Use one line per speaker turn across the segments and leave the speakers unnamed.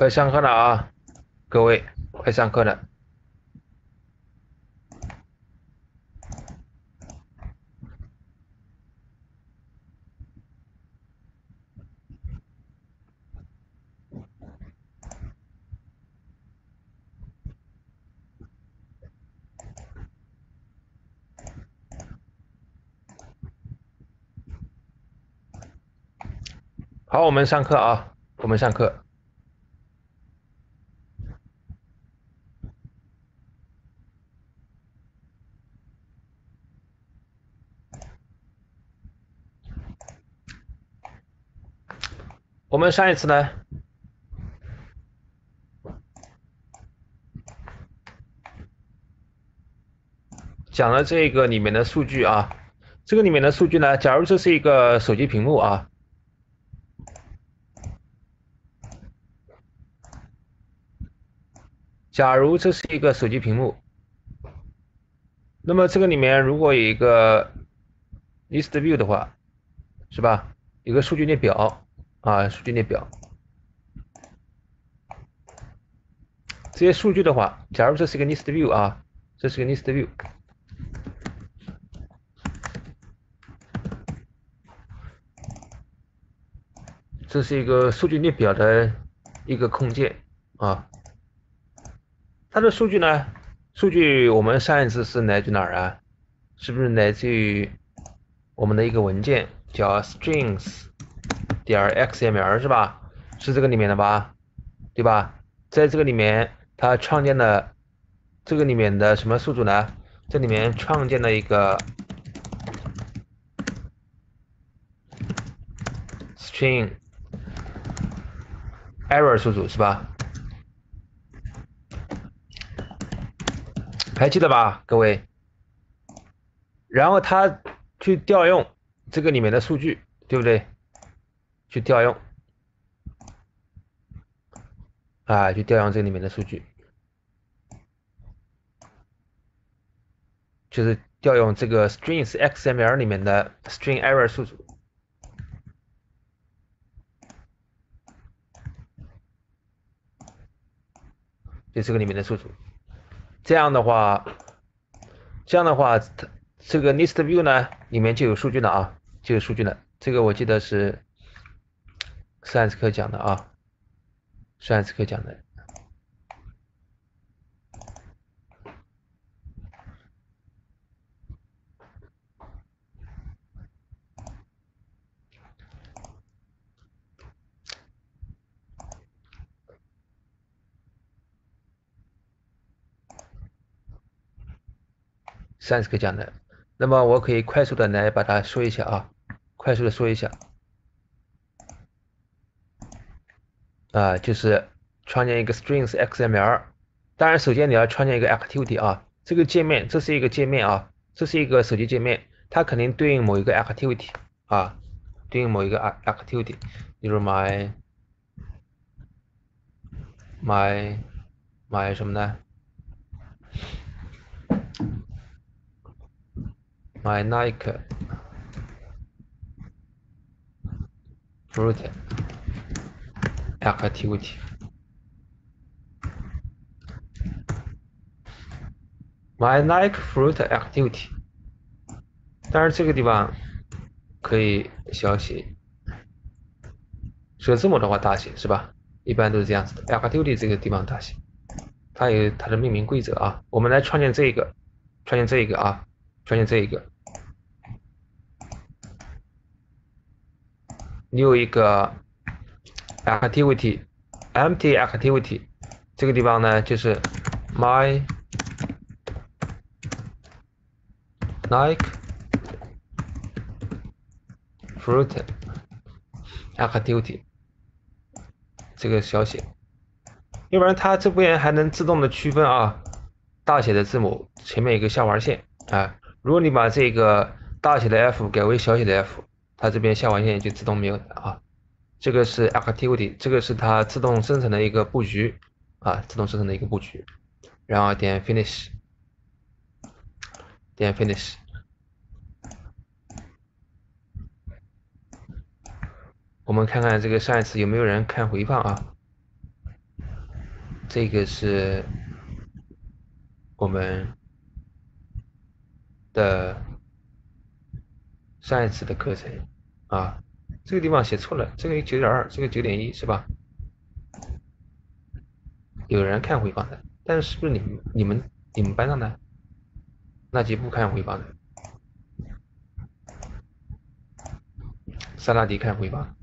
快上课了啊，各位，快上课了。好，我们上课啊，我们上课。我们上一次呢讲了这个里面的数据啊，这个里面的数据呢，假如这是一个手机屏幕啊，假如这是一个手机屏幕，那么这个里面如果有一个 list view 的话，是吧？有个数据列表。啊，数据列表，这些数据的话，假如这是一个 list view 啊，这是个 list view，这是一个数据列表的一个控件啊。它的数据呢，数据我们上一次是来自哪儿啊？是不是来自于我们的一个文件叫 strings？点 x m l 是吧？是这个里面的吧？对吧？在这个里面，他创建的这个里面的什么数组呢？这里面创建了一个 string error 数组是吧？还记得吧，各位？然后他去调用这个里面的数据，对不对？去调用啊，去调用这里面的数据，就是调用这个 string s XML 里面的 string error 数组，就这个里面的数组。这样的话，这样的话，它这个 list view 呢里面就有数据了啊，就有数据了。这个我记得是。上 e 课讲的啊，上 e 课讲的，上 e 课讲的，那么我可以快速的来把它说一下啊，快速的说一下。啊，就是创建一个 strings xml。当然，首先你要创建一个 activity 啊，这个界面，这是一个界面啊，这是一个手机界面，它肯定对应某一个 activity 啊，对应某一个 activity。例如 my my my 什么呢？my nike f r u i t Activity。My like fruit activity。但是这个地方可以小写，首字母的话大写是吧？一般都是这样子的，activity 这个地方大写，它有它的命名规则啊。我们来创建这一个，创建这一个啊，创建这一个。你有一个。Activity，empty activity，这个地方呢就是 my like fruit activity，这个小写，要不然它这边还能自动的区分啊，大写的字母前面一个下划线啊，如果你把这个大写的 F 改为小写的 f，它这边下划线就自动没有了啊。这个是 activity，这个是它自动生成的一个布局啊，自动生成的一个布局。然后点 finish，点 finish。我们看看这个上一次有没有人看回放啊？这个是我们的上一次的课程啊。这个地方写错了，这个有九点二，这个九点一是吧？有人看回放的，但是是不是你、们你们、你们班上的？那就不看回放的。萨拉迪看回放。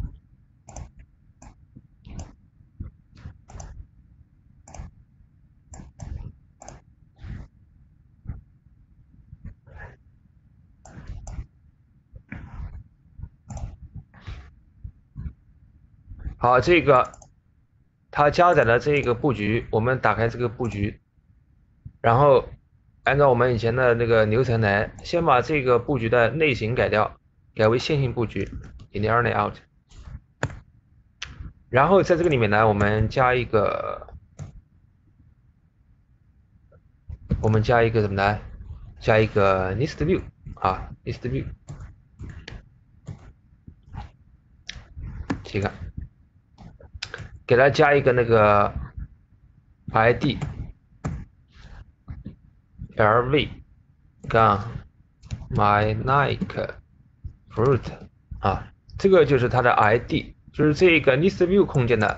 好，这个它加载的这个布局，我们打开这个布局，然后按照我们以前的那个流程来，先把这个布局的类型改掉，改为线性布局 i n e a r l y o u t 然后在这个里面呢，我们加一个，我们加一个什么呢？加一个 list view 啊，list view，这个。给它加一个那个 ID LV，杠 m y like fruit，啊，这个就是它的 ID，就是这个 List View 空间的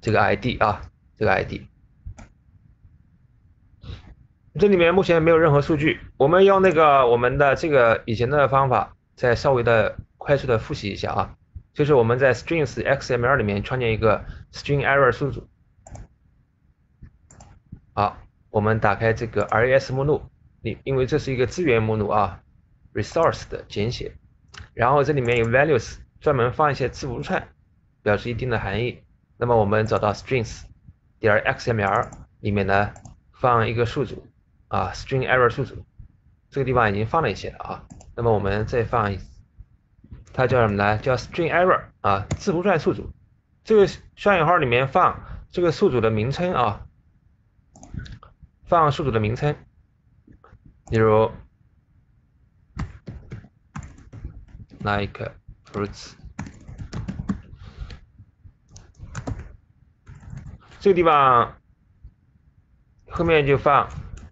这个 ID，啊，这个 ID。这里面目前没有任何数据，我们用那个我们的这个以前的方法，再稍微的快速的复习一下啊。就是我们在 strings.xml 里面创建一个 string error 数组。好，我们打开这个 r e s 目录，你因为这是一个资源目录啊，resource 的简写。然后这里面有 values，专门放一些字符串，表示一定的含义。那么我们找到 strings.xml 里面呢，放一个数组啊，string error 数组。这个地方已经放了一些了啊，那么我们再放一。它叫什么呢？叫 String Error 啊，字符串数组。这个双引号里面放这个数组的名称啊，放数组的名称。例如，like fruits。这个地方后面就放，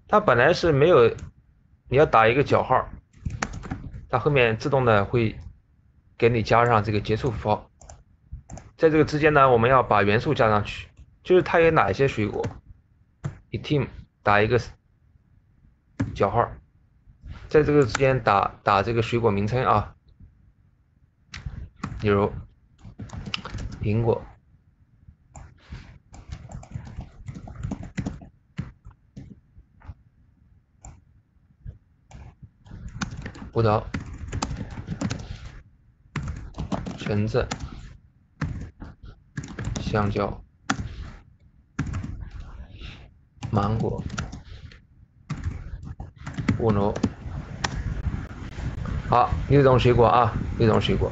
它本来是没有，你要打一个角号，它后面自动的会。给你加上这个结束符号，在这个之间呢，我们要把元素加上去，就是它有哪些水果？item 打一个小号，在这个之间打打这个水果名称啊，比如苹果，葡萄。橙子、香蕉、芒果、菠萝。好，六种水果啊，六种水果。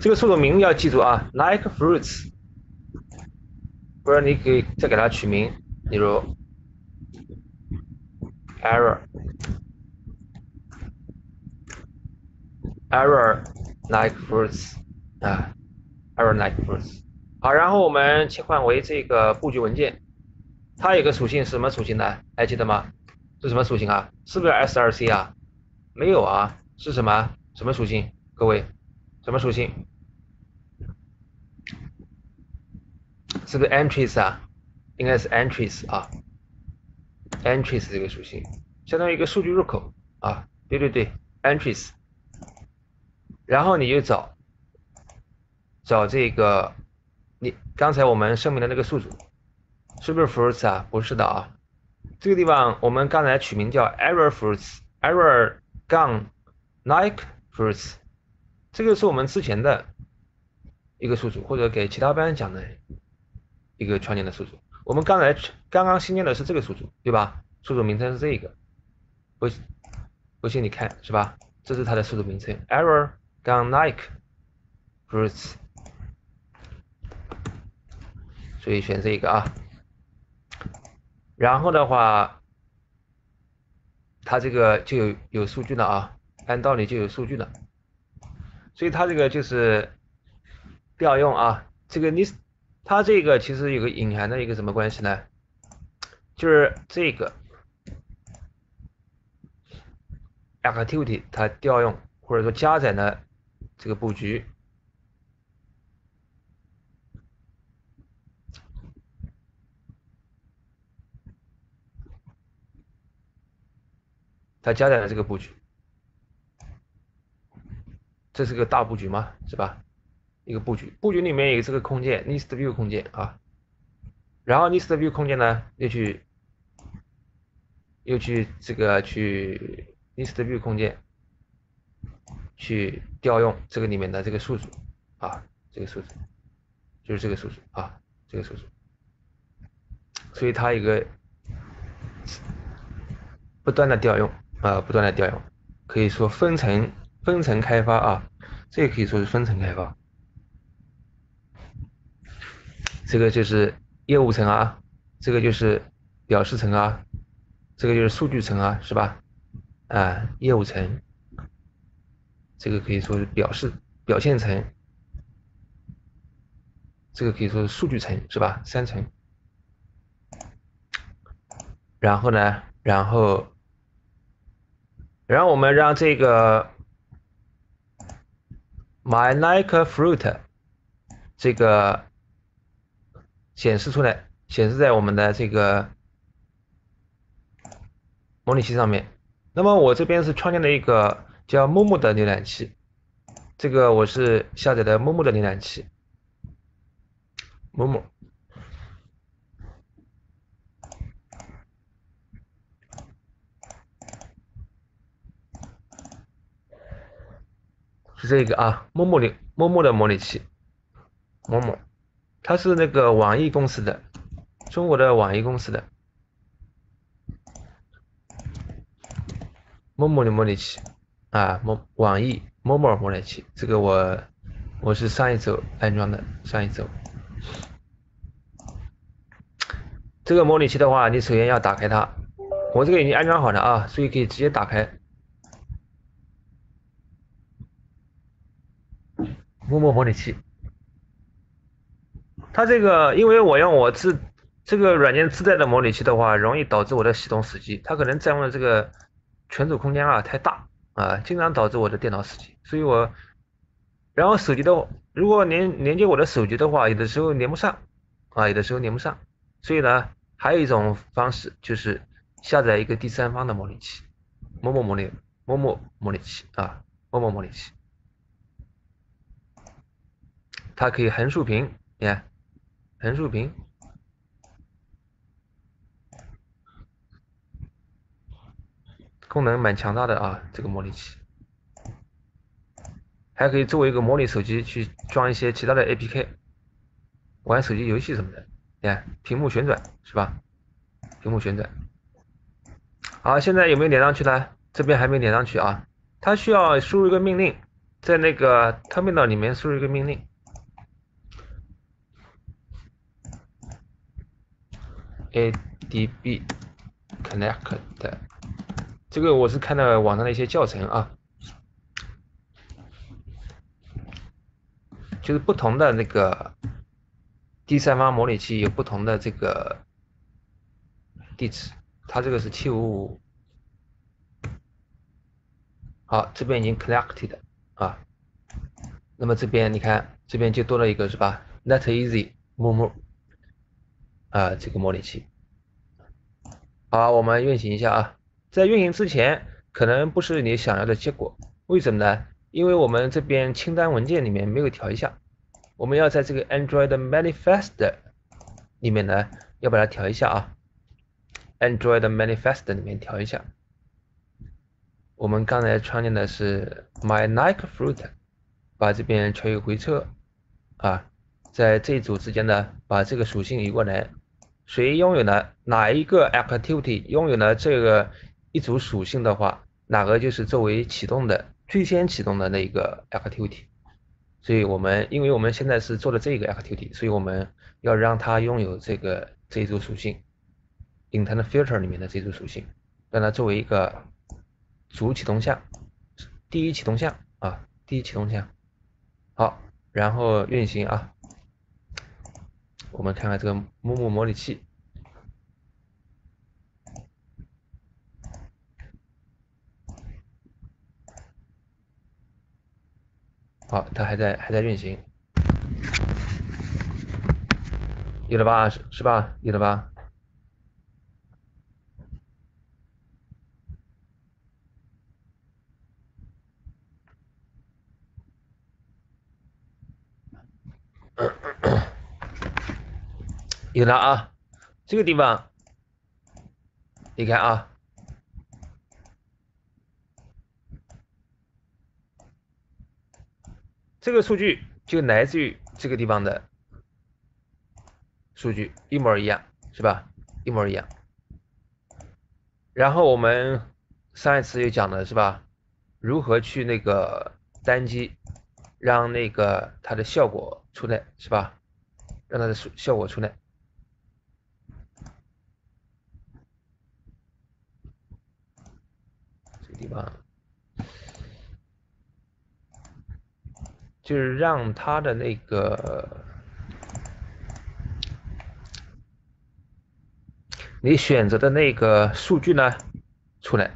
这个树的名要记住啊，like fruits，不然你可以再给它取名，比如 error e r r o r like fruits。啊，error line first。好，然后我们切换为这个布局文件，它有个属性是什么属性呢？还记得吗？是什么属性啊？是不是 SRC 啊？没有啊，是什么？什么属性？各位，什么属性？是不是 entries 啊？应该是 entries 啊，entries 这个属性相当于一个数据入口啊。对对对，entries。然后你就找。找这个，你刚才我们声明的那个数组是不是 fruits 啊？不是的啊，这个地方我们刚才取名叫 error fruits error 杠 like fruits，这个是我们之前的一个数组，或者给其他班讲的一个创建的数组。我们刚才刚刚新建的是这个数组，对吧？数组名称是这个，不不信你看，是吧？这是它的数组名称 error 杠 like fruits。所以选这一个啊，然后的话，它这个就有有数据了啊，按道理就有数据了，所以它这个就是调用啊，这个 list，它这个其实有个隐含的一个什么关系呢？就是这个 activity 它调用或者说加载呢，这个布局。它加载了这个布局，这是个大布局吗？是吧？一个布局，布局里面有这个空间，listview 空间啊，然后 listview 空间呢，又去，又去这个去 listview 空间，去调用这个里面的这个数组啊，这个数组，就是这个数组啊，这个数组，所以它一个不断的调用。啊，不断的调用，可以说分层分层开发啊，这也可以说是分层开发。这个就是业务层啊，这个就是表示层啊，这个就是数据层啊，是吧？啊，业务层，这个可以说是表示表现层，这个可以说是数据层，是吧？三层。然后呢，然后。然后我们让这个 My Like Fruit 这个显示出来，显示在我们的这个模拟器上面。那么我这边是创建了一个叫木木的浏览器，这个我是下载的木木的浏览器，木木。这个啊，某某的某某的模拟器，某某，它是那个网易公司的，中国的网易公司的某某的模拟器啊，某网易某某模拟器，这个我我是上一周安装的上一周。这个模拟器的话，你首先要打开它，我这个已经安装好了啊，所以可以直接打开。某某模拟器，它这个因为我用我自这个软件自带的模拟器的话，容易导致我的系统死机，它可能占用的这个存储空间啊太大啊，经常导致我的电脑死机。所以我，然后手机的如果连连接我的手机的话，有的时候连不上啊，有的时候连不上。所以呢，还有一种方式就是下载一个第三方的模拟器，某某模拟某某模拟器啊，某某模拟器。它可以横竖屏，你看，横竖屏，功能蛮强大的啊，这个模拟器，还可以作为一个模拟手机去装一些其他的 APK，玩手机游戏什么的，你看，屏幕旋转是吧？屏幕旋转，好，现在有没有连上去呢？这边还没连上去啊，它需要输入一个命令，在那个 Terminal 里面输入一个命令。adb connect，这个我是看到网上的一些教程啊，就是不同的那个第三方模拟器有不同的这个地址，它这个是七五五，好，这边已经 connected 啊，那么这边你看，这边就多了一个是吧？Not easy，木木。啊，这个模拟器，好，我们运行一下啊。在运行之前，可能不是你想要的结果，为什么呢？因为我们这边清单文件里面没有调一下，我们要在这个 Android manifest 里面呢，要把它调一下啊。Android manifest 里面调一下。我们刚才创建的是 My n i k e Fruit，把这边全有回车啊，在这一组之间呢，把这个属性移过来。谁拥有了哪一个 activity 拥有了这个一组属性的话，哪个就是作为启动的最先启动的那一个 activity。所以我们因为我们现在是做的这个 activity，所以我们要让它拥有这个这一组属性，Intent r filter 里面的这组属性，让它作为一个主启动项，第一启动项啊，第一启动项。好，然后运行啊。我们看看这个木木模拟器，好，它还在还在运行，有了吧？是是吧？有了吧？有了啊，这个地方，你看啊，这个数据就来自于这个地方的数据，一模一样，是吧？一模一样。然后我们上一次又讲了，是吧，如何去那个单击，让那个它的效果出来，是吧？让它的效效果出来。啊，就是让他的那个，你选择的那个数据呢，出来，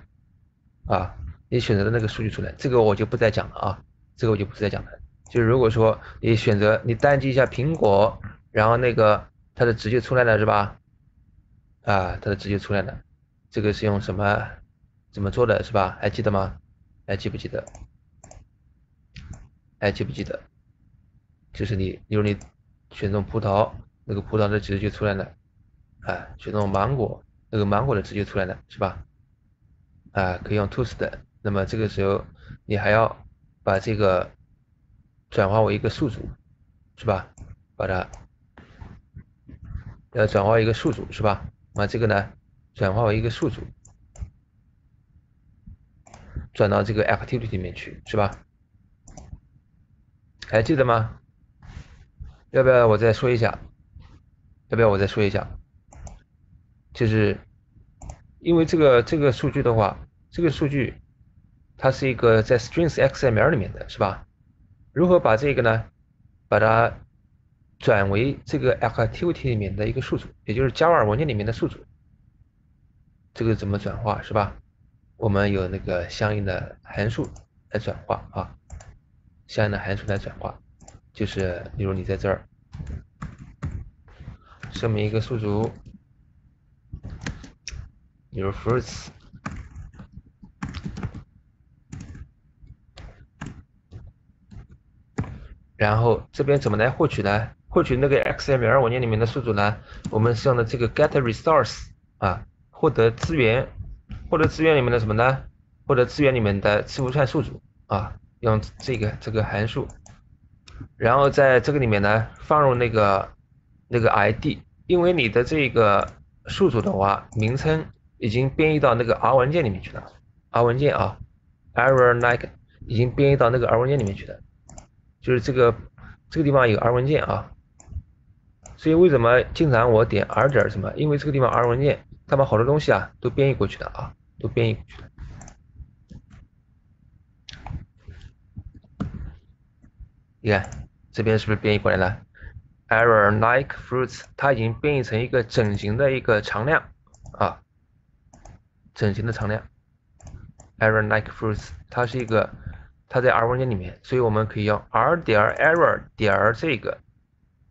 啊，你选择的那个数据出来，这个我就不再讲了啊，这个我就不再讲了。就如果说你选择你单击一下苹果，然后那个它的值就出来了是吧？啊，它的值就出来了，这个是用什么？怎么做的是吧？还记得吗？还记不记得？还记不记得？就是你，比如你选中葡萄，那个葡萄的值就出来了。啊，选中芒果，那个芒果的值就出来了，是吧？啊，可以用 toast。那么这个时候，你还要把这个转化为一个数组，是吧？把它要转化为一个数组，是吧？把这个呢转化为一个数组。转到这个 activity 里面去是吧？还记得吗？要不要我再说一下？要不要我再说一下？就是因为这个这个数据的话，这个数据它是一个在 strings xml 里面的是吧？如何把这个呢？把它转为这个 activity 里面的一个数组，也就是 Java 文件里面的数组，这个怎么转化是吧？我们有那个相应的函数来转化啊，相应的函数来转化，就是例如你在这儿声明一个数组，比如 fruits，然后这边怎么来获取呢？获取那个 XML 文件里面的数组呢？我们是用的这个 get resource 啊，获得资源。获得资源里面的什么呢？获得资源里面的字符串数组啊，用这个这个函数，然后在这个里面呢放入那个那个 ID，因为你的这个数组的话名称已经编译到那个 R 文件里面去了，R 文件啊，error like 已经编译到那个 R 文件里面去了，就是这个这个地方有 R 文件啊，所以为什么经常我点 R 点什么？因为这个地方 R 文件它把好多东西啊都编译过去的啊。都变了。你看这边是不是变译过来了？Error like fruits，它已经变译成一个整形的一个常量啊，整形的常量。Error like fruits，它是一个，它在 R 文件里面，所以我们可以用 R 点 error 点这个，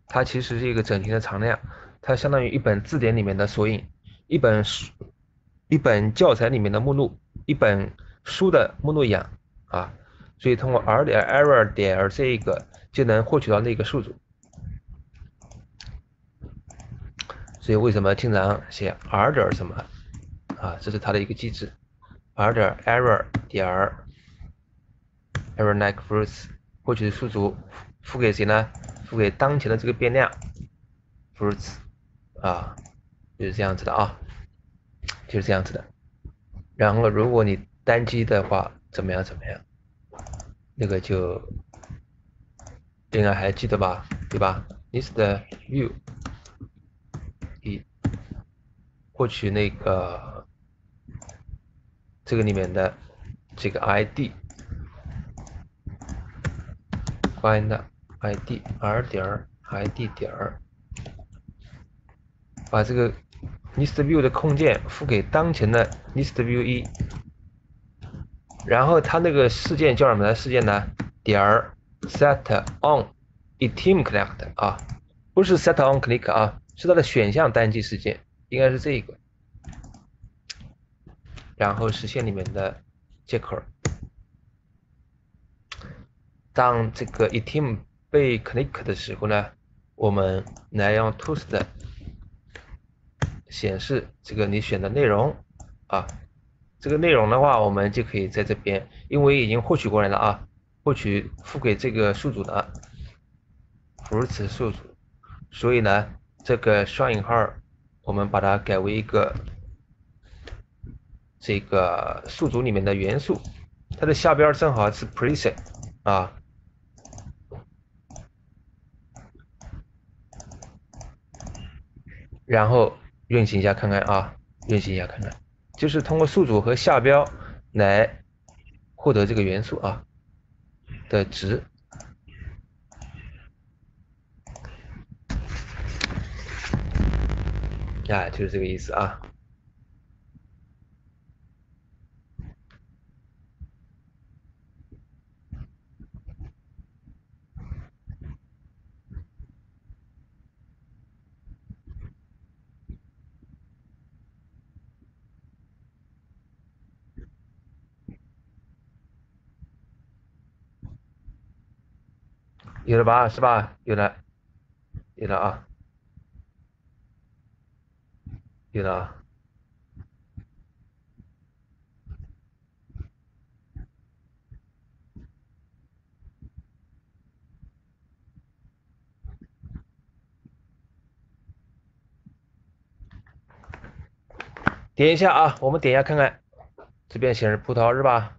它其实是一个整形的常量，它相当于一本字典里面的索引，一本书。一本教材里面的目录，一本书的目录一样啊，所以通过 r 点 error 点这个就能获取到那个数组。所以为什么经常写 r 点什么啊？这是它的一个机制。r 点 error 点 error like fruits 获取的数组，付给谁呢？付给当前的这个变量 fruits 啊，就是这样子的啊。就是这样子的，然后如果你单击的话，怎么样怎么样？那个就，应该还记得吧？对吧？List view，以获取那个这个里面的这个 ID，find ID r 点 ID 点把这个。ListView 的控件付给当前的 ListView 一，然后它那个事件叫什么事件呢？点儿 set on item c l e c t 啊，不是 set on click 啊，是它的选项单击事件，应该是这个。然后实现里面的接口，当这个 item 被 click 的时候呢，我们来用 Toast。显示这个你选的内容啊，这个内容的话，我们就可以在这边，因为已经获取过来了啊，获取付给这个数组的，如此数组，所以呢，这个双引号我们把它改为一个这个数组里面的元素，它的下边正好是 present 啊，然后。运行一下看看啊，运行一下看看，就是通过数组和下标来获得这个元素啊的值，哎，就是这个意思啊。有了吧，是吧？有了，有了啊，有了啊。点一下啊，我们点一下看看，这边显示葡萄是吧？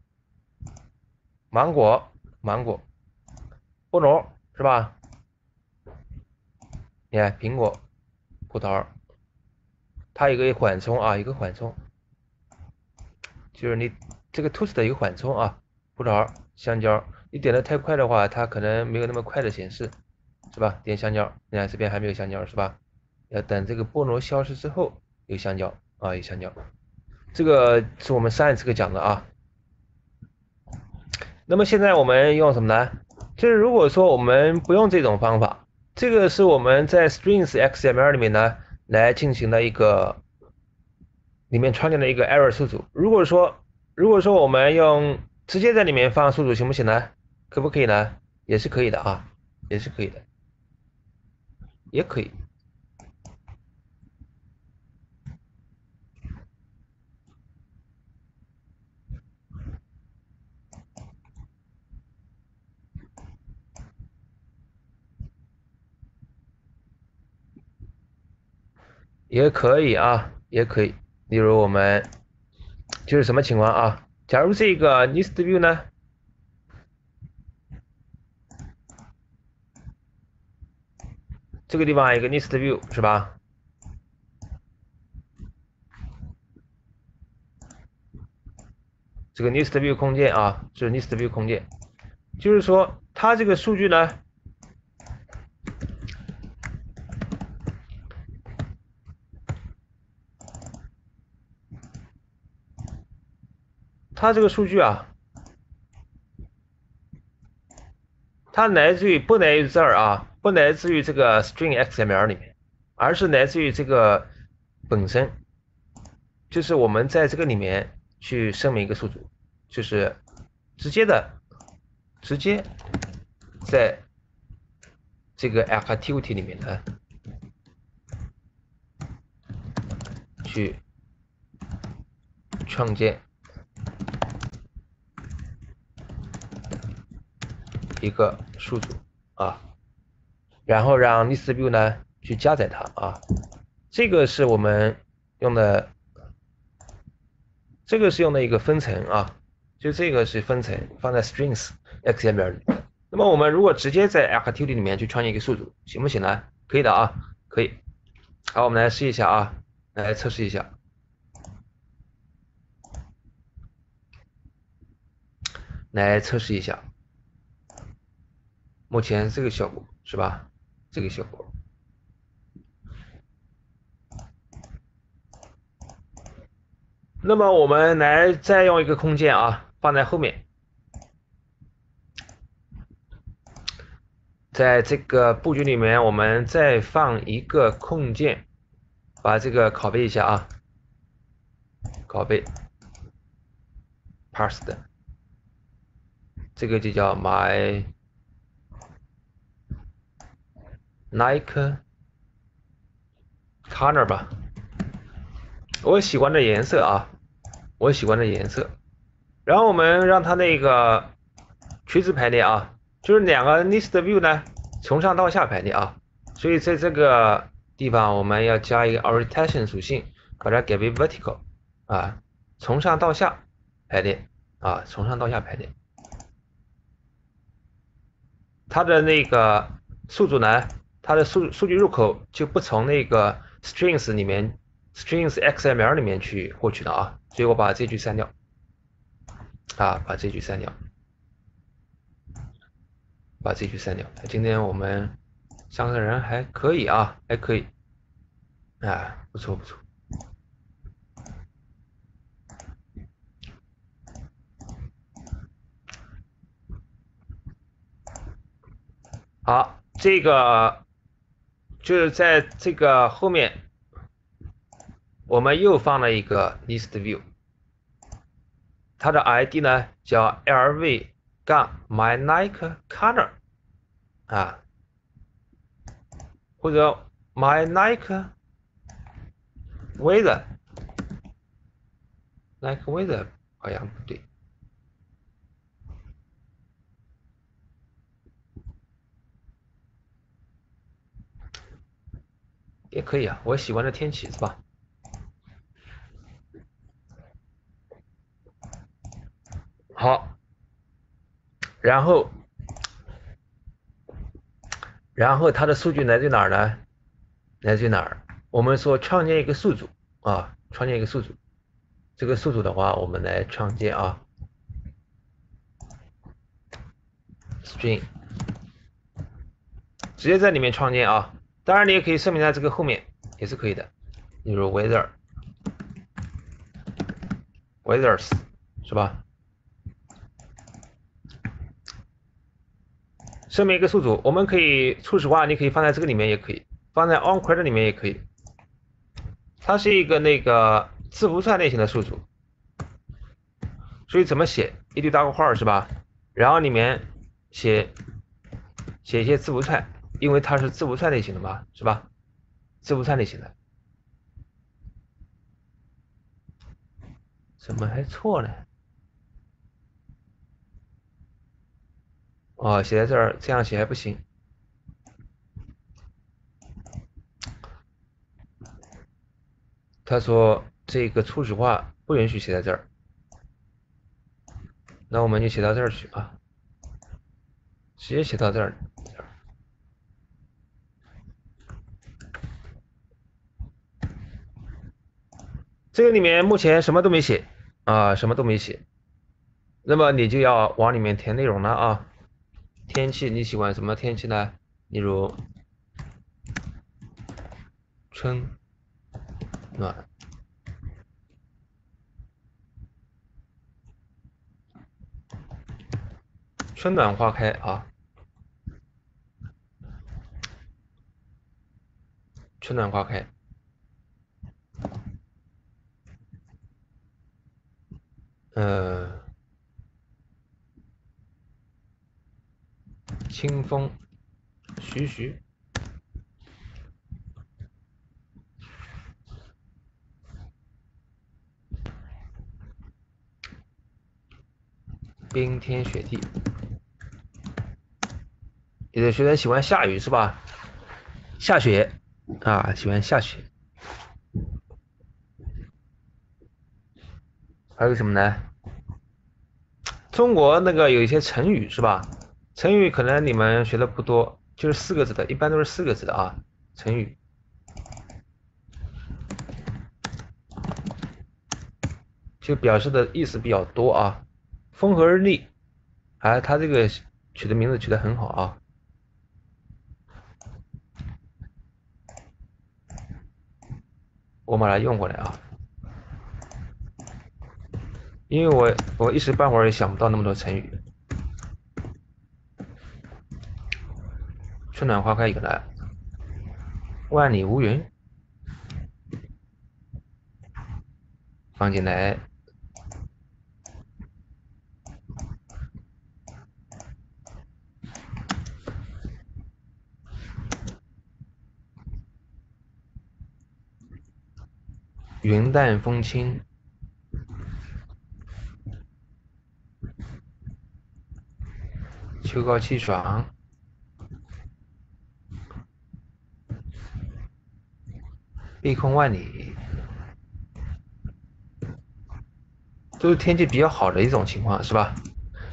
芒果，芒果。播种是吧？你看苹果、葡萄，它有个缓冲啊，有个缓冲，就是你这个吐出的一个缓冲啊。葡萄、香蕉，你点的太快的话，它可能没有那么快的显示，是吧？点香蕉，你看这边还没有香蕉是吧？要等这个菠萝消失之后有香蕉啊，有香蕉。这个是我们上一次课讲的啊。那么现在我们用什么呢？就是如果说我们不用这种方法，这个是我们在 strings XML 里面呢来进行的一个里面创建的一个 error 数组。如果说如果说我们用直接在里面放数组行不行呢？可不可以呢？也是可以的啊，也是可以的，也可以。也可以啊，也可以。例如我们就是什么情况啊？假如这个 list view 呢？这个地方有一个 list view 是吧？这个 list view 空间啊，是 list view 空间，就是说它这个数据呢。它这个数据啊，它来自于不来自于这儿啊？不来自于这个 String XML 里面，而是来自于这个本身，就是我们在这个里面去声明一个数组，就是直接的，直接在这个 Activity 里面的去创建。一个数组啊，然后让 list view 呢去加载它啊，这个是我们用的，这个是用的一个分层啊，就这个是分层放在 strings xml 里面。那么我们如果直接在 activity 里面去创建一个数组行不行呢？可以的啊，可以。好，我们来试一下啊，来测试一下，来测试一下。目前这个效果是吧？这个效果。那么我们来再用一个空间啊，放在后面。在这个布局里面，我们再放一个空间，把这个拷贝一下啊，拷贝，past，这个就叫 my。Like color 吧，我喜欢的颜色啊，我喜欢的颜色。然后我们让它那个垂直排列啊，就是两个 list view 呢，从上到下排列啊。所以在这个地方我们要加一个 orientation 属性，把它改为 vertical 啊，从上到下排列啊，从上到下排列。它的那个数组呢？它的数数据入口就不从那个 strings 里面，strings XML 里面去获取的啊，所以我把这句删掉，啊，把这句删掉，把这句删掉。今天我们上课人还可以啊，还可以，啊，不错不错。好，这个。就是在这个后面，我们又放了一个 list view，它的 ID 呢叫 lv- 杠 my like color，啊，或者 my like weather，like weather 好像不对。也可以啊，我喜欢这天气是吧？好，然后，然后它的数据来自于哪儿呢？来自于哪儿？我们说创建一个数组啊，创建一个数组。这个数组的话，我们来创建啊，String，直接在里面创建啊。当然，你也可以声明在这个后面也是可以的，例如 w e a t h e r w e a t h e r s 是吧？声明一个数组，我们可以初始化，你可以放在这个里面也可以，放在 on create 里面也可以。它是一个那个字符串类型的数组，所以怎么写？一堆大括号是吧？然后里面写写一些字符串。因为它是字符串类型的嘛，是吧？字符串类型的，怎么还错呢？哦，写在这儿，这样写还不行。他说这个初始化不允许写在这儿，那我们就写到这儿去啊，直接写到这儿。这个里面目前什么都没写啊，什么都没写，那么你就要往里面填内容了啊。天气你喜欢什么天气呢？例如春暖，春暖花开啊，春暖花开。呃，清风徐徐，冰天雪地。有的学生喜欢下雨是吧？下雪啊，喜欢下雪。还有什么呢？中国那个有一些成语是吧？成语可能你们学的不多，就是四个字的，一般都是四个字的啊。成语就表示的意思比较多啊。风和日丽，哎，他这个取的名字取得很好啊。我把它用过来啊。因为我我一时半会儿也想不到那么多成语，春暖花开个来，万里无云，放进来，云淡风轻。秋高气爽，碧空万里，都是天气比较好的一种情况，是吧？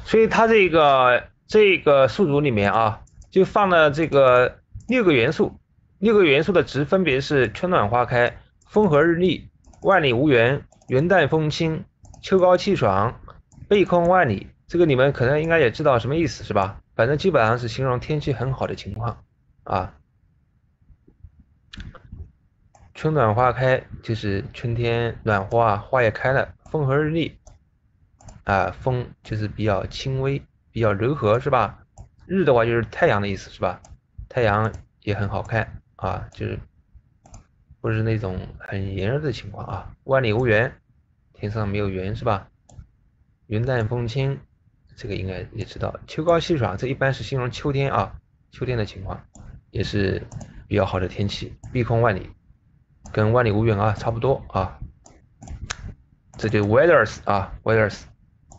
所以它这个这个数组里面啊，就放了这个六个元素，六个元素的值分别是：春暖花开、风和日丽、万里无云、云淡风轻、秋高气爽、碧空万里。这个你们可能应该也知道什么意思是吧？反正基本上是形容天气很好的情况啊。春暖花开就是春天暖和啊，花也开了。风和日丽啊，风就是比较轻微，比较柔和是吧？日的话就是太阳的意思是吧？太阳也很好看啊，就是不是那种很炎热的情况啊。万里无云，天上没有云是吧？云淡风轻。这个应该也知道，秋高气爽，这一般是形容秋天啊，秋天的情况也是比较好的天气，碧空万里，跟万里无云啊差不多啊。这就 weather's 啊 weather's。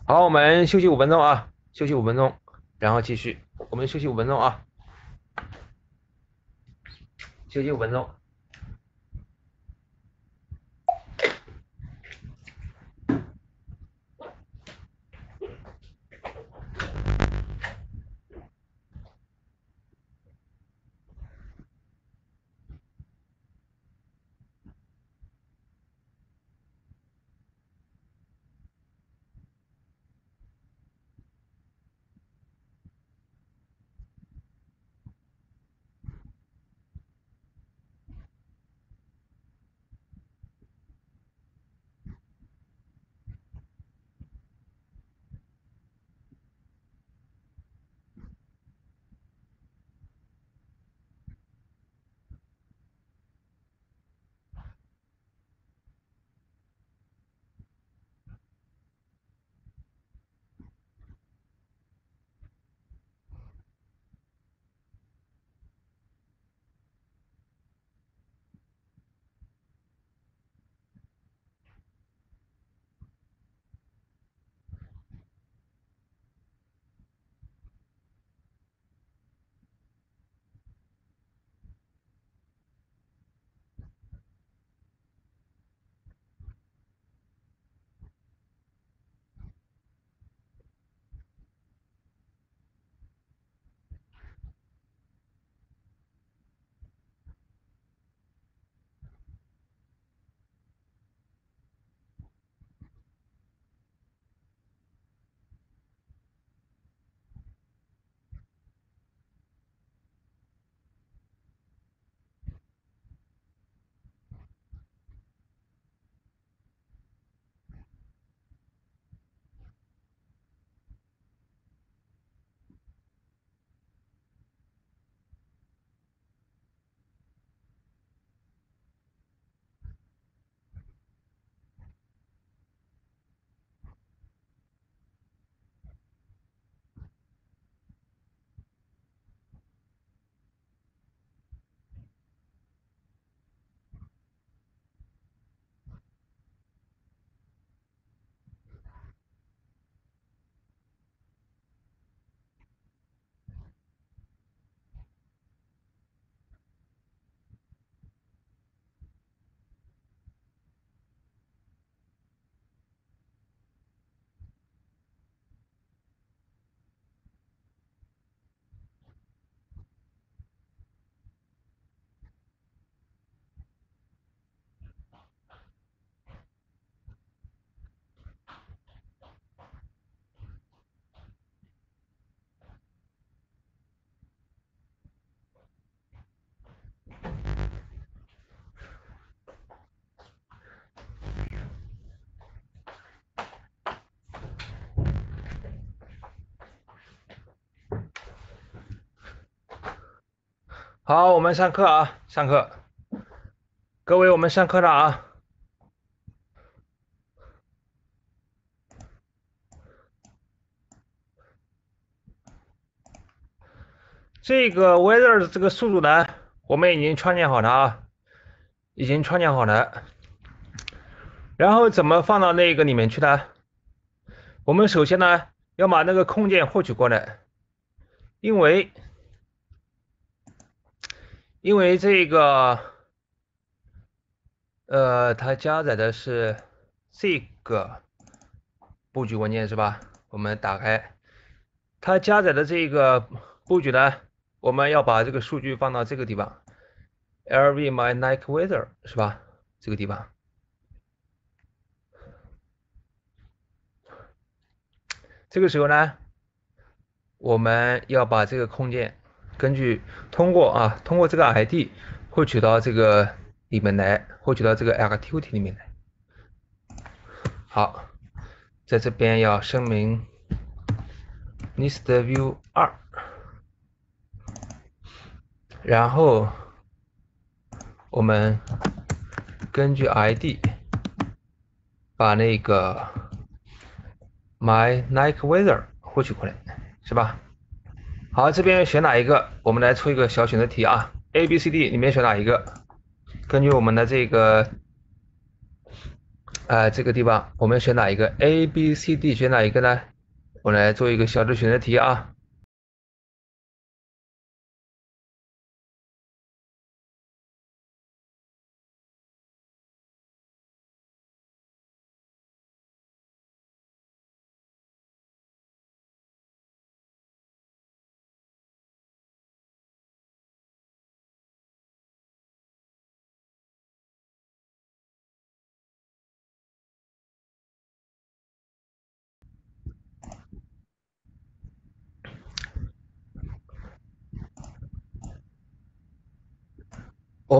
好，我们休息五分钟啊，休息五分钟，然后继续。我们休息五分钟啊，休息五分钟。好，我们上课啊，上课，各位，我们上课了啊。这个 weather 的这个速度呢，我们已经创建好了啊，已经创建好了。然后怎么放到那个里面去呢？我们首先呢，要把那个空间获取过来，因为。因为这个，呃，它加载的是这个布局文件是吧？我们打开它加载的这个布局呢，我们要把这个数据放到这个地方，lv my like weather 是吧？这个地方，这个时候呢，我们要把这个空间。根据通过啊，通过这个 ID 获取到这个里面来，获取到这个 Activity 里面来。好，在这边要声明 l i s t e v i e w 二，然后我们根据 ID 把那个 My Like Weather 获取过来，是吧？好，这边选哪一个？我们来出一个小选择题啊，A、B、C、D 里面选哪一个？根据我们的这个，啊，这个地方我们选哪一个？A、B、C、D 选哪一个呢？我来做一个小的选择题啊。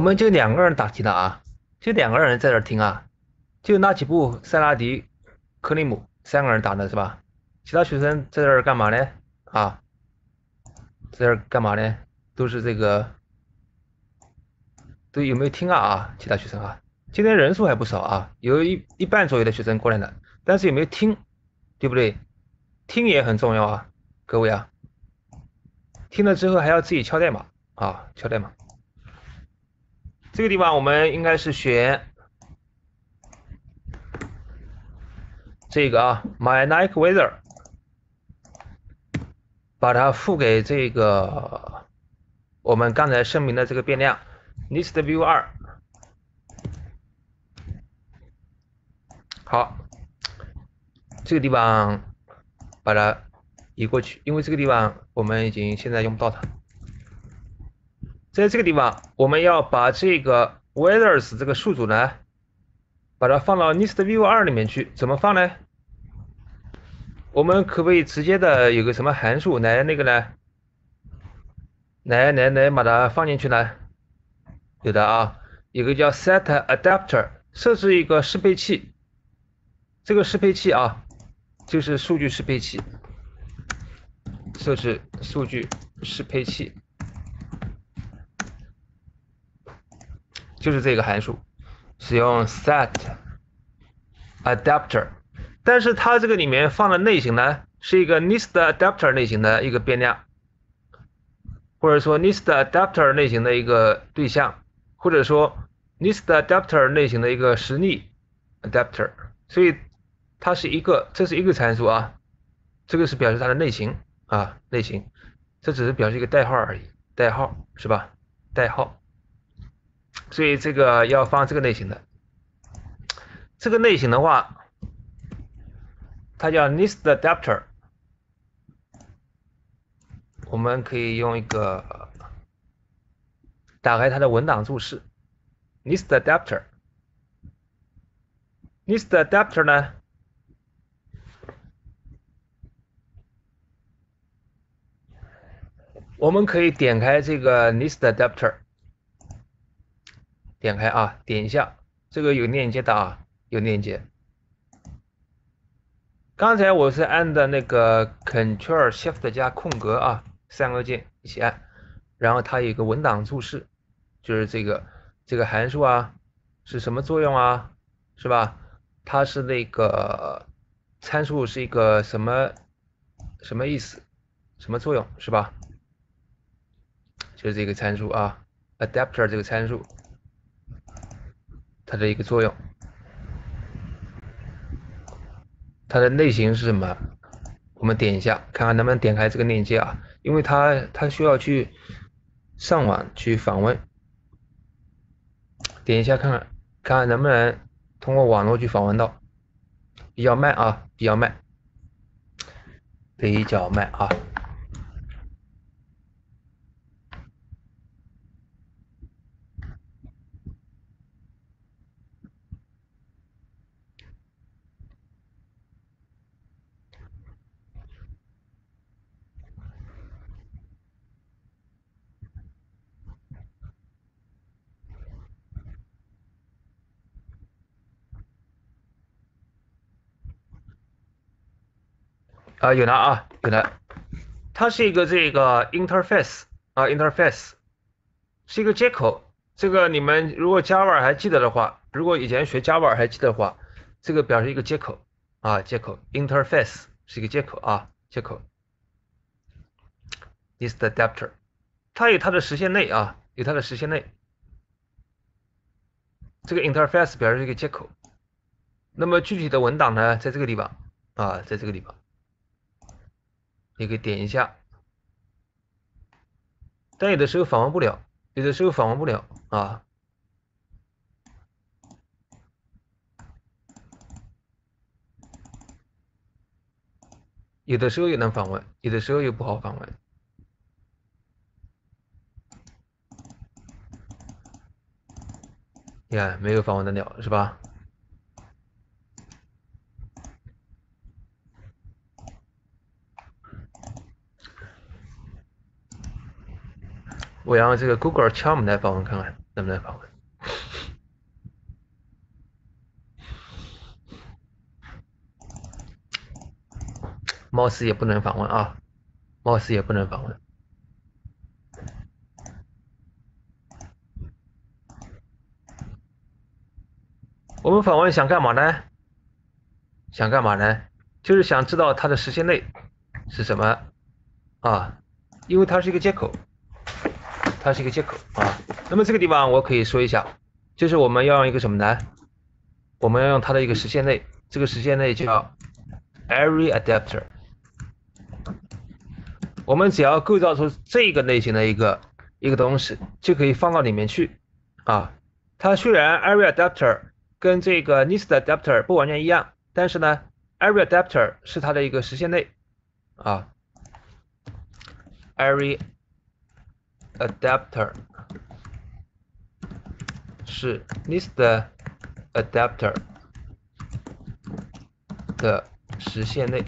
我们就两个人打听的啊，就两个人在这听啊，就那几部塞拉迪、克里姆三个人打的是吧？其他学生在这干嘛呢？啊，在这干嘛呢？都是这个都有没有听啊？啊，其他学生啊，今天人数还不少啊，有一一半左右的学生过来了，但是有没有听？对不对？听也很重要啊，各位啊，听了之后还要自己敲代码啊，敲代码。这个地方我们应该是选这个啊，my like weather，把它付给这个我们刚才声明的这个变量 list view 二。好，这个地方把它移过去，因为这个地方我们已经现在用不到它。在这个地方，我们要把这个 weathers 这个数组呢，把它放到 n e s t e view 二里面去，怎么放呢？我们可不可以直接的有个什么函数来那个呢？来来来，把它放进去呢？有的啊，有个叫 set adapter 设置一个适配器，这个适配器啊，就是数据适配器，设置数据适配器。就是这个函数，使用 set adapter，但是它这个里面放的类型呢，是一个 list adapter 类型的一个变量，或者说 list adapter 类型的一个对象，或者说 list adapter 类型的一个实例 adapter，所以它是一个，这是一个参数啊，这个是表示它的类型啊，类型，这只是表示一个代号而已，代号是吧？代号。所以这个要放这个类型的，这个类型的话，它叫 list adapter。我们可以用一个打开它的文档注释 list adapter。list adapter 呢，我们可以点开这个 list adapter。点开啊，点一下这个有链接的啊，有链接。刚才我是按的那个 Ctrl Shift 加空格啊，三个键一起按，然后它有一个文档注释，就是这个这个函数啊是什么作用啊，是吧？它是那个参数是一个什么什么意思，什么作用是吧？就是这个参数啊，adapter 这个参数。它的一个作用，它的类型是什么？我们点一下，看看能不能点开这个链接啊？因为它它需要去上网去访问，点一下看看，看看能不能通过网络去访问到？比较慢啊，比较慢，比较慢啊。啊，有的啊，有的，它是一个这个 interface 啊 interface 是一个接口。这个你们如果 Java 还记得的话，如果以前学 Java 还记得的话，这个表示一个接口啊接口 interface 是一个接口啊接口。Is the adapter，它有它的实现内啊，有它的实现内。这个 interface 表示一个接口。那么具体的文档呢，在这个地方啊，在这个地方。你可以点一下，但有的时候访问不了，有的时候访问不了啊，有的时候也能访问，有的时候又不好访问。你看没有访问的了是吧？我要这个 Google Chrome 来访问看看能不能访问，貌似也不能访问啊，貌似也不能访问。我们访问想干嘛呢？想干嘛呢？就是想知道它的实现类是什么啊，因为它是一个接口。它是一个接口啊，那么这个地方我可以说一下，就是我们要用一个什么呢？我们要用它的一个实现类，这个实现类叫 e v e r y Adapter。我们只要构造出这个类型的一个一个东西，就可以放到里面去啊。它虽然 e v e r y Adapter 跟这个 Nested Adapter 不完全一样，但是呢 e v e r y Adapter 是它的一个实现类啊 e v e y Adapter 是 List Adapter 的实现内，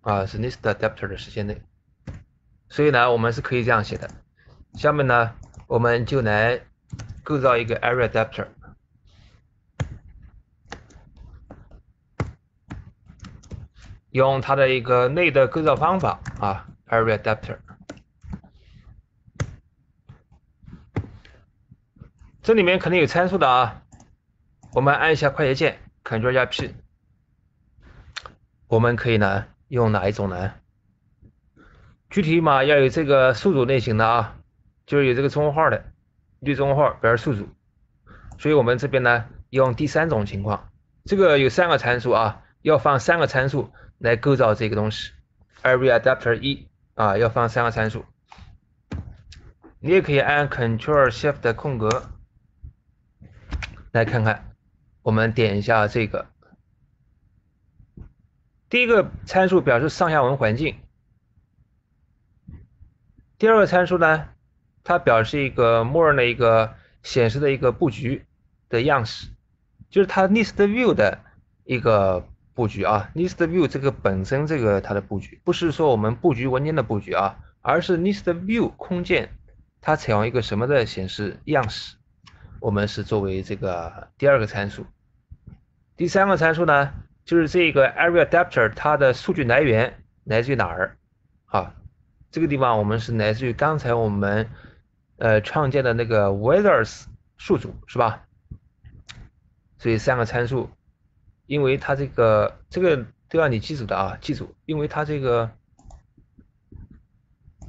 啊，是 List Adapter 的实现内，所以呢，我们是可以这样写的。下面呢，我们就来构造一个 Area Adapter，用它的一个内的构造方法啊。a r e a a d a p t e r 这里面肯定有参数的啊。我们按一下快捷键 Ctrl 加 P，我们可以呢用哪一种呢？具体嘛要有这个数组类型的啊，就是有这个中括号的，绿对中括号，表示数组。所以，我们这边呢用第三种情况，这个有三个参数啊，要放三个参数来构造这个东西。a r e a a d a p t e r 一啊，要放三个参数。你也可以按 Control Shift 的空格来看看。我们点一下这个，第一个参数表示上下文环境，第二个参数呢，它表示一个默认的一个显示的一个布局的样式，就是它 List View 的一个。布局啊，list view 这个本身这个它的布局不是说我们布局文件的布局啊，而是 list view 空间它采用一个什么的显示样式，我们是作为这个第二个参数，第三个参数呢就是这个 area adapter 它的数据来源来自于哪儿啊？这个地方我们是来自于刚才我们呃创建的那个 weathers 数组是吧？所以三个参数。因为他这个这个都要你记住的啊，记住，因为他这个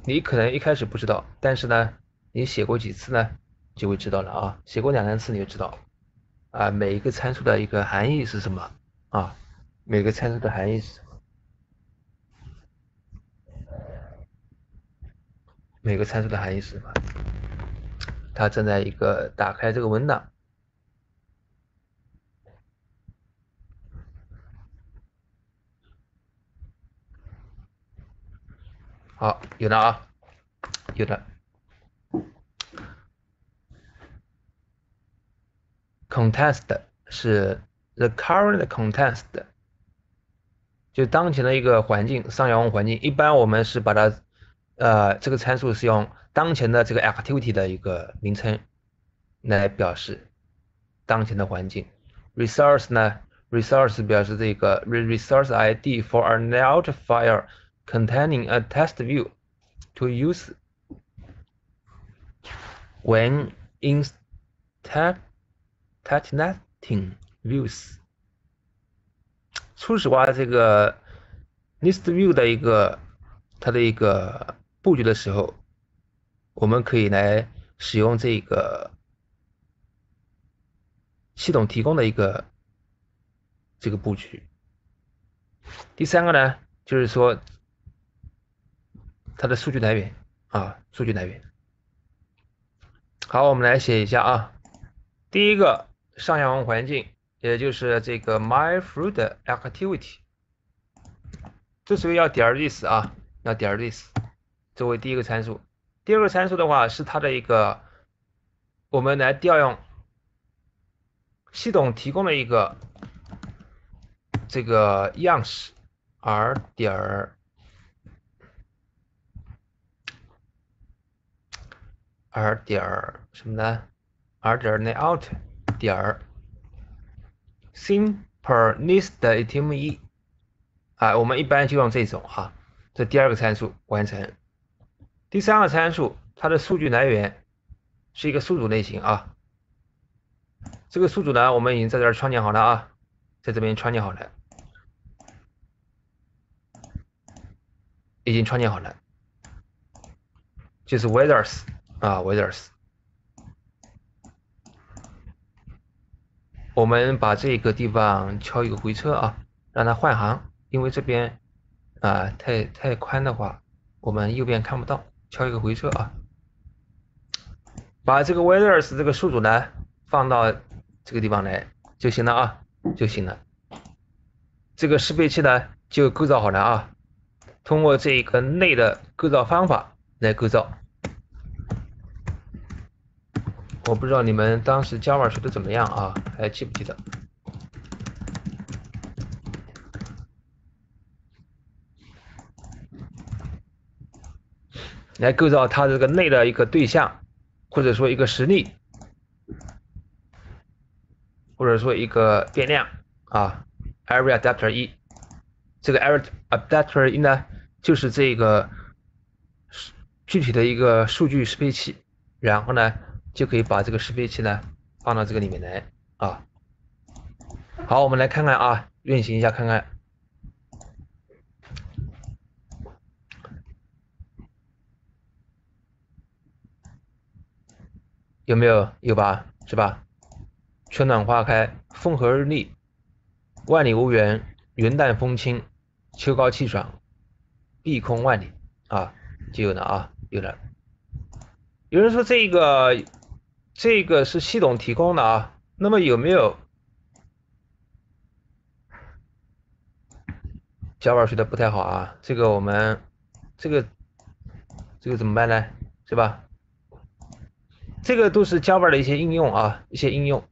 你可能一开始不知道，但是呢，你写过几次呢，就会知道了啊，写过两三次你就知道啊，每一个参数的一个含义是什么啊，每个参数的含义是，每个参数的含义是什么？他正在一个打开这个文档。好，有的啊，有的。c o n t e s t 是 the current c o n t e s t 就当前的一个环境，上应环境。一般我们是把它，呃，这个参数是用当前的这个 activity 的一个名称来表示当前的环境。resource 呢，resource 表示这个 resource ID for a n o t f i e containing a test view to use when instantiating views。初始化这个 list view 的一个它的一个布局的时候，我们可以来使用这个系统提供的一个这个布局。第三个呢，就是说它的数据来源啊，数据来源。好，我们来写一下啊。第一个上下文环境，也就是这个 my food activity，这时候要点儿 this 啊，要点儿 this 作为第一个参数。第二个参数的话是它的一个，我们来调用系统提供的一个这个样式 r 点儿。r 点儿什么呢？r 点儿 y out 点儿 simple list item 一啊，我们一般就用这种哈，这第二个参数完成。第三个参数，它的数据来源是一个数组类型啊。这个数组呢，我们已经在这儿创建好了啊，在这边创建好了，已经创建好了，就是 weathers。啊，weathers，我们把这个地方敲一个回车啊，让它换行，因为这边啊太太宽的话，我们右边看不到，敲一个回车啊，把这个 weathers 这个数组呢放到这个地方来就行了啊，就行了，这个适配器呢就构造好了啊，通过这一个类的构造方法来构造。我不知道你们当时 Java 学的怎么样啊？还记不记得？来构造它这个内的一个对象，或者说一个实例，或者说一个变量啊。Area Adapter 一，这个 Area Adapter 一呢，就是这个具体的一个数据适配器，然后呢？就可以把这个识别器呢放到这个里面来啊。好，我们来看看啊，运行一下看看有没有有吧，是吧？春暖花开，风和日丽，万里无云，云淡风轻，秋高气爽，碧空万里啊，就有了啊，有了。有人说这个。这个是系统提供的啊，那么有没有 Java 学的不太好啊？这个我们这个这个怎么办呢？是吧？这个都是 Java 的一些应用啊，一些应用。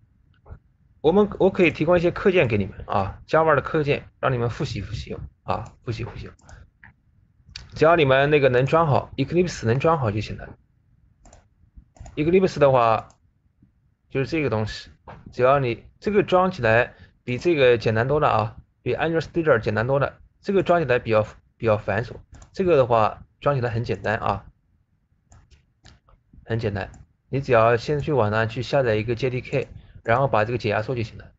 我们我可以提供一些课件给你们啊，Java 的课件让你们复习复习用啊，复习复习用。只要你们那个能装好 Eclipse 能装好就行了，Eclipse 的话。就是这个东西，只要你这个装起来比这个简单多了啊，比 Android Studio 简单多了。这个装起来比较比较繁琐，这个的话装起来很简单啊，很简单。你只要先去网上去下载一个 JDK，然后把这个解压缩就行了，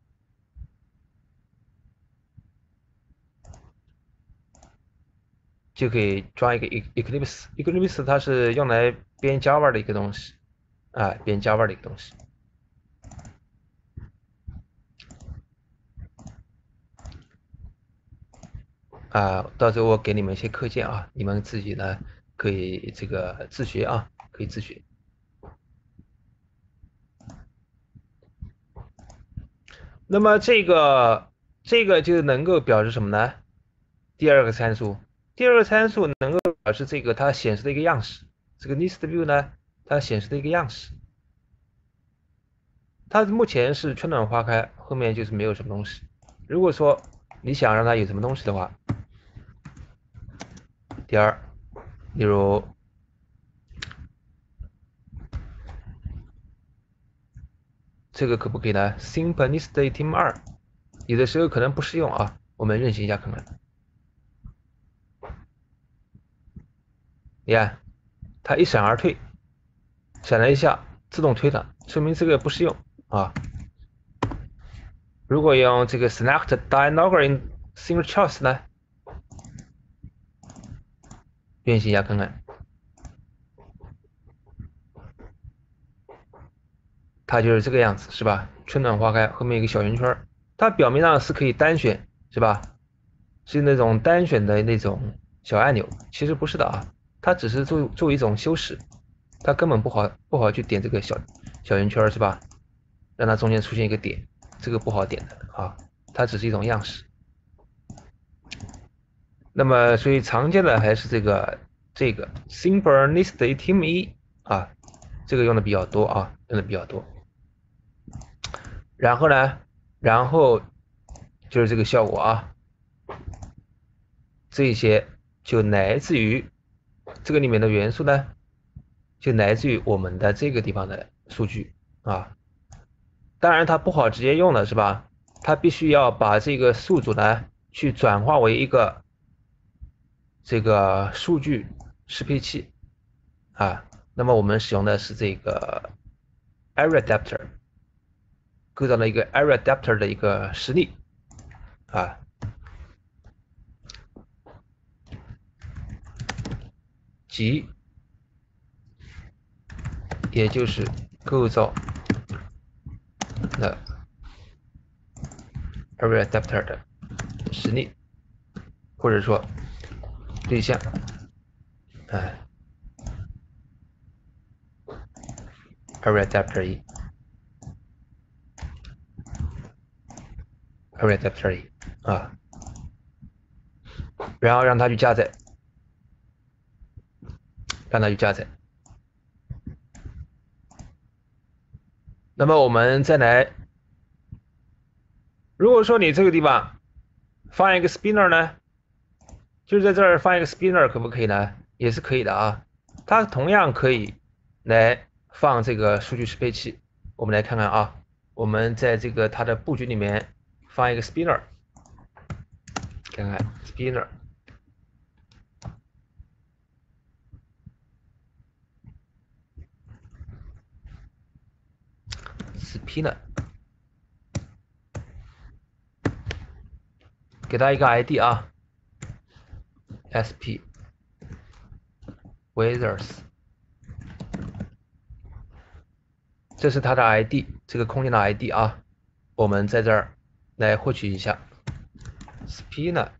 就可以装一个 E Eclipse。Eclipse 它是用来编 Java 的一个东西啊，编 Java 的一个东西。啊，到时候我给你们一些课件啊，你们自己呢可以这个自学啊，可以自学。那么这个这个就能够表示什么呢？第二个参数，第二个参数能够表示这个它显示的一个样式，这个 list view 呢，它显示的一个样式。它目前是春暖花开，后面就是没有什么东西。如果说你想让它有什么东西的话，第二，例如这个可不可以呢？Simple list team 二，有的时候可能不适用啊。我们运行一下看看。你看，它一闪而退，闪了一下，自动推了，说明这个不适用啊。如果用这个 Select d i a g o g in single choice 呢？练习一下看看，它就是这个样子，是吧？春暖花开后面有个小圆圈，它表面上是可以单选，是吧？是那种单选的那种小按钮，其实不是的啊，它只是做作为一种修饰，它根本不好不好去点这个小小圆圈，是吧？让它中间出现一个点，这个不好点的啊，它只是一种样式。那么，所以常见的还是这个这个 simple n i s t i team 一啊，这个用的比较多啊，用的比较多。然后呢，然后就是这个效果啊，这些就来自于这个里面的元素呢，就来自于我们的这个地方的数据啊。当然，它不好直接用的是吧？它必须要把这个数组呢，去转化为一个。这个数据适配器啊，那么我们使用的是这个 a r r a adapter，构造了一个 a r r a adapter 的一个实例啊，即也就是构造了 a r r o adapter 的实例，或者说。对象，哎 r r adapter 一，UI adapter 一啊，然后让它去加载，让它去加载。那么我们再来，如果说你这个地方放一个 spinner 呢？就是在这儿放一个 spinner 可不可以呢？也是可以的啊，它同样可以来放这个数据适配器。我们来看看啊，我们在这个它的布局里面放一个 spinner，看看 spinner，spinner，给它一个 ID 啊。SP weather's，这是它的 ID，这个空间的 ID 啊，我们在这儿来获取一下 SP a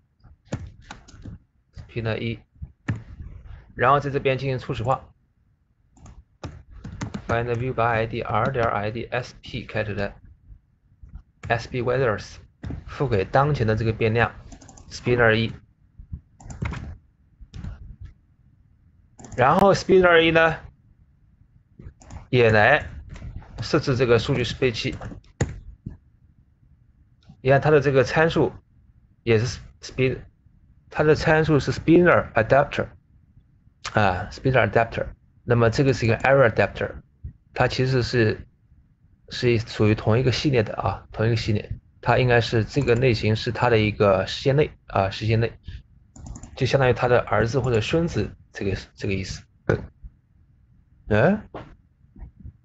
s p a 一，然后在这边进行初始化，findViewByID R 点 ID SP 开头的 SP weather's，付给当前的这个变量 SP i n r 一。然后 s p i n d e r 一呢，也来设置这个数据适配器。你看它的这个参数也是 speed，它的参数是 spinner adapter，啊，spinner adapter。那么这个是一个 error adapter，它其实是是属于同一个系列的啊，同一个系列。它应该是这个类型是它的一个时间内啊，时间内就相当于它的儿子或者孙子。这个是这个意思。嗯，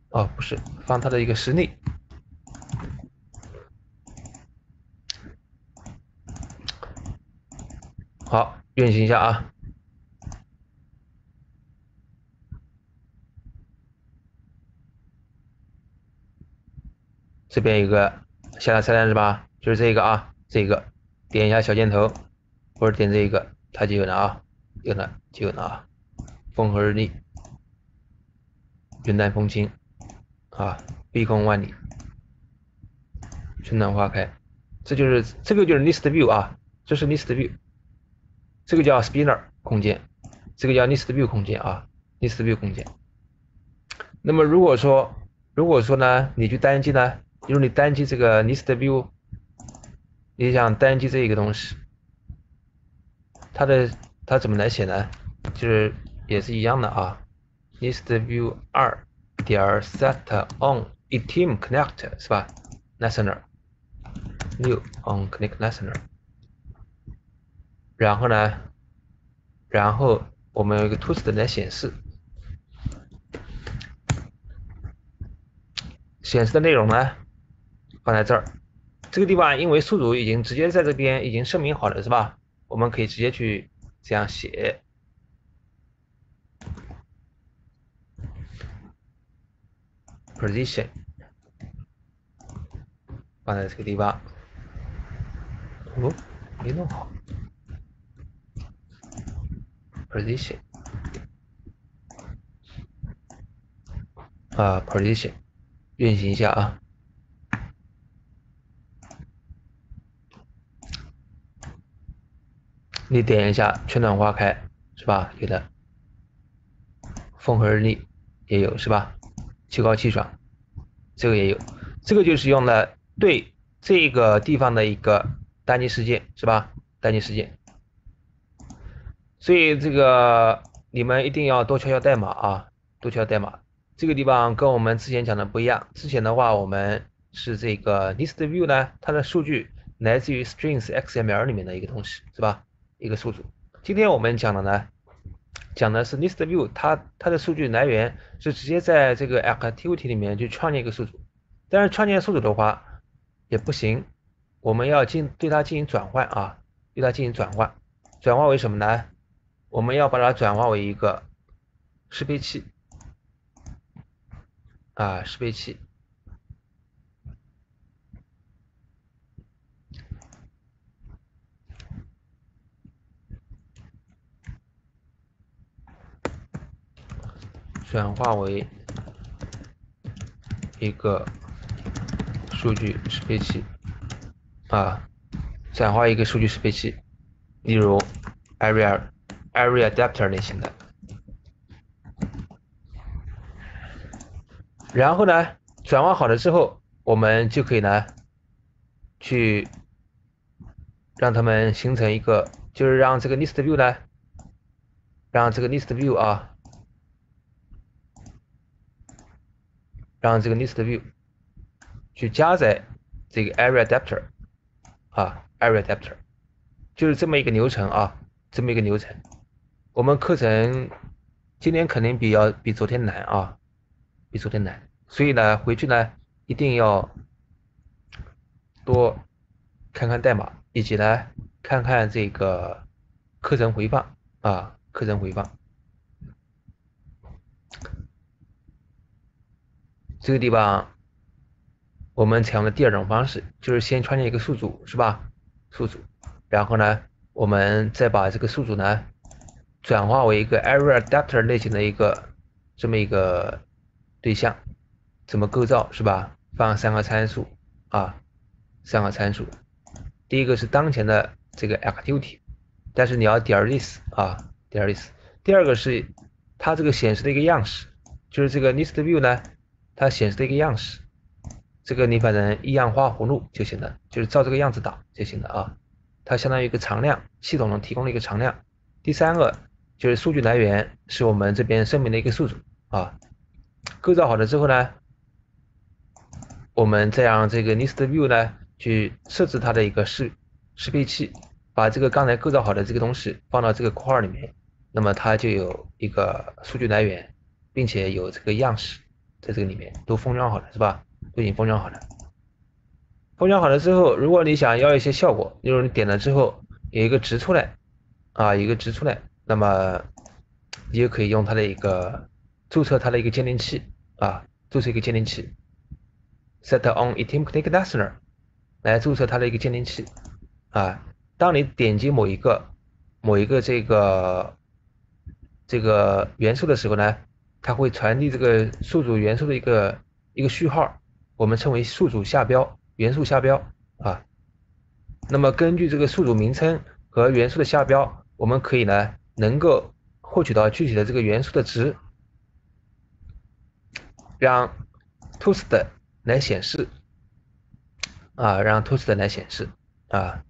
哦，不是，放他的一个实例。好，运行一下啊。这边一个下载菜单是吧？就是这个啊，这个点一下小箭头，或者点这一个，它就有了啊。有了，就拿风和日丽，云淡风轻啊，碧空万里，春暖花开，这就是这个就是 list view 啊，这是 list view，这个叫 spinner 空间，这个叫 list view 空间啊，list view 空间。那么如果说，如果说呢，你去单击呢，如你单击这个 list view，你想单击这一个东西，它的它怎么来写呢？就是也是一样的啊，list view 二点儿 set on item a connect 是吧？listener new on click listener。然后呢，然后我们有一个 toast 来显示，显示的内容呢放在这儿。这个地方因为宿主已经直接在这边已经声明好了是吧？我们可以直接去。这样写，position，放在这个地方，哦，没弄好，position，啊，position，运行一下啊。你点一下春暖花开，是吧？有的，风和日丽也有，是吧？秋高气爽，这个也有，这个就是用的对这个地方的一个单击事件，是吧？单击事件。所以这个你们一定要多敲敲代码啊，多敲代码。这个地方跟我们之前讲的不一样，之前的话我们是这个 list view 呢，它的数据来自于 strings xml 里面的一个东西，是吧？一个数组，今天我们讲的呢，讲的是 List View，它它的数据来源是直接在这个 Activity 里面去创建一个数组，但是创建数组的话也不行，我们要进对它进行转换啊，对它进行转换，转化为什么呢？我们要把它转化为一个适配器啊，适配器。转化为一个数据适配器啊，转化一个数据适配器，例如 area area adapter 类型的。然后呢，转化好了之后，我们就可以呢，去让他们形成一个，就是让这个 list view 呢，让这个 list view 啊。让这个 list view 去加载这个 area adapter 啊 area adapter 就是这么一个流程啊，这么一个流程。我们课程今天肯定比较比昨天难啊，比昨天难。所以呢，回去呢一定要多看看代码，以及呢看看这个课程回放啊，课程回放。这个地方，我们采用了第二种方式，就是先创建一个数组，是吧？数组，然后呢，我们再把这个数组呢，转化为一个 area adapter 类型的一个这么一个对象，怎么构造，是吧？放三个参数啊，三个参数，第一个是当前的这个 activity，但是你要 deal i s 啊 deal i s 第二个是它这个显示的一个样式，就是这个 list view 呢。它显示的一个样式，这个你反正一氧化葫芦就行了，就是照这个样子打就行了啊。它相当于一个常量，系统能提供了一个常量。第三个就是数据来源是我们这边声明的一个数组啊。构造好了之后呢，我们再让这个 list view 呢去设置它的一个适适配器，把这个刚才构造好的这个东西放到这个括号里面，那么它就有一个数据来源，并且有这个样式。在这个里面都封装好了，是吧？都已经封装好了。封装好了之后，如果你想要一些效果，例如你点了之后有一个值出来，啊，有一个值出来，那么你就可以用它的一个注册它的一个监听器，啊，注册一个监听器，set on item click listener 来注册它的一个监听器，啊，当你点击某一个某一个这个这个元素的时候呢？它会传递这个数组元素的一个一个序号，我们称为数组下标、元素下标啊。那么根据这个数组名称和元素的下标，我们可以呢能够获取到具体的这个元素的值，让 toast 来显示啊，让 toast 来显示啊。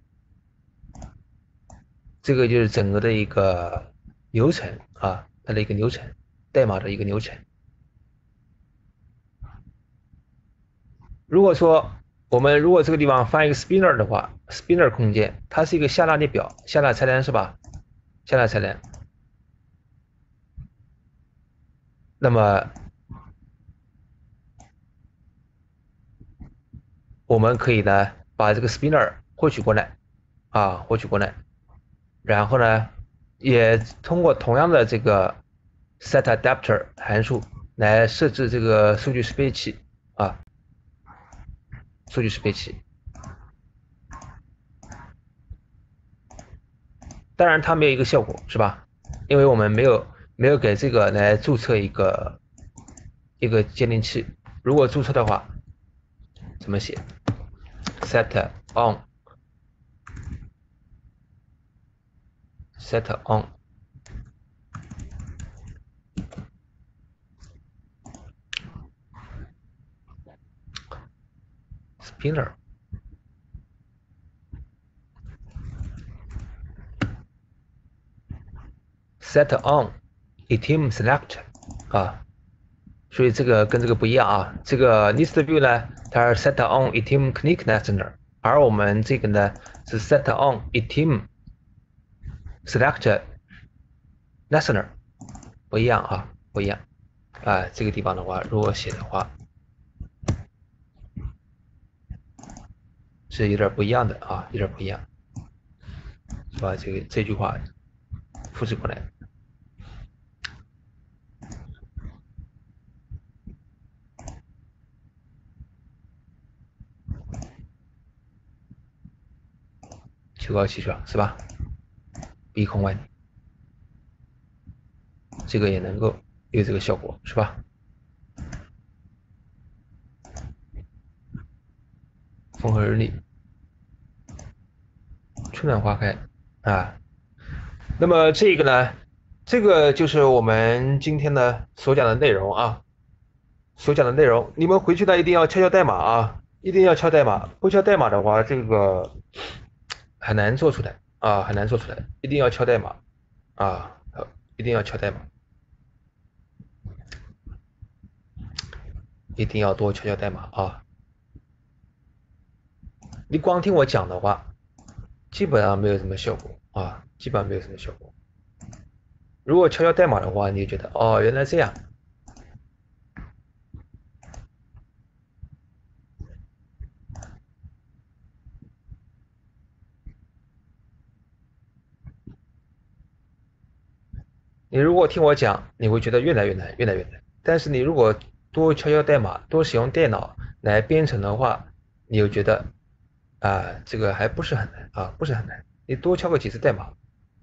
这个就是整个的一个流程啊，它的一个流程。代码的一个流程。如果说我们如果这个地方放一个 spinner 的话，spinner 空间它是一个下拉列表，下拉菜单是吧？下拉菜单，那么我们可以呢把这个 spinner 获取过来啊，获取过来，然后呢也通过同样的这个。set adapter 函数来设置这个数据适配器啊，数据适配器。当然它没有一个效果是吧？因为我们没有没有给这个来注册一个一个鉴定器。如果注册的话，怎么写？set on set on dinner set on a team select 啊，所以这个跟这个不一样啊。这个 ah, list view 呢，它是 set on a team click listener，而我们这个呢是 set on a team select listener，不一样啊，不一样。啊，这个地方的话，如果写的话，是有点不一样的啊，有点不一样，是吧？这个这句话复制过来，秋高气爽是吧？鼻孔弯，这个也能够有这个效果是吧？风和日丽。春暖花开啊，那么这个呢，这个就是我们今天的所讲的内容啊，所讲的内容，你们回去呢一定要敲敲代码啊，一定要敲代码，不敲代码的话，这个很难做出来啊，很难做出来，一定要敲代码啊，一定要敲代码，一定要多敲敲代码啊，你光听我讲的话。基本上没有什么效果啊，基本上没有什么效果。如果敲敲代码的话，你就觉得哦，原来这样。你如果听我讲，你会觉得越来越难，越来越难。但是你如果多敲敲代码，多使用电脑来编程的话，你就觉得。啊，这个还不是很难啊，不是很难。你多敲个几次代码，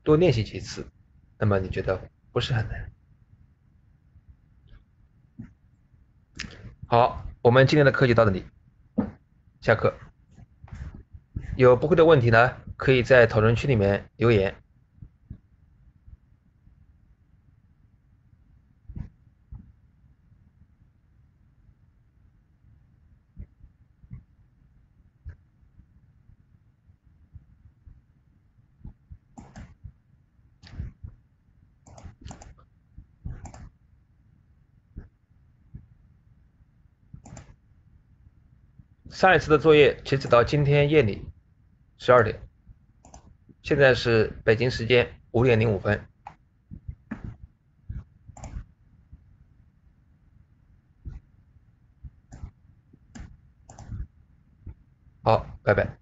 多练习几次，那么你觉得不是很难。好，我们今天的课就到这里，下课。有不会的问题呢，可以在讨论区里面留言。上一次的作业截止到今天夜里十二点，现在是北京时间五点零五分。好，拜拜。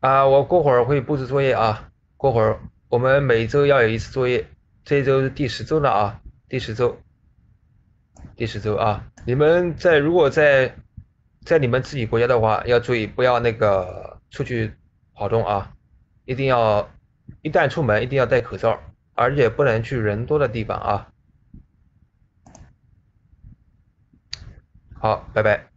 啊，我过会儿会布置作业啊。过会儿我们每周要有一次作业，这周是第十周了啊，第十周。第十周啊，你们在如果在在你们自己国家的话，要注意不要那个出去跑动啊，一定要一旦出门一定要戴口罩，而且不能去人多的地方啊。好，拜拜。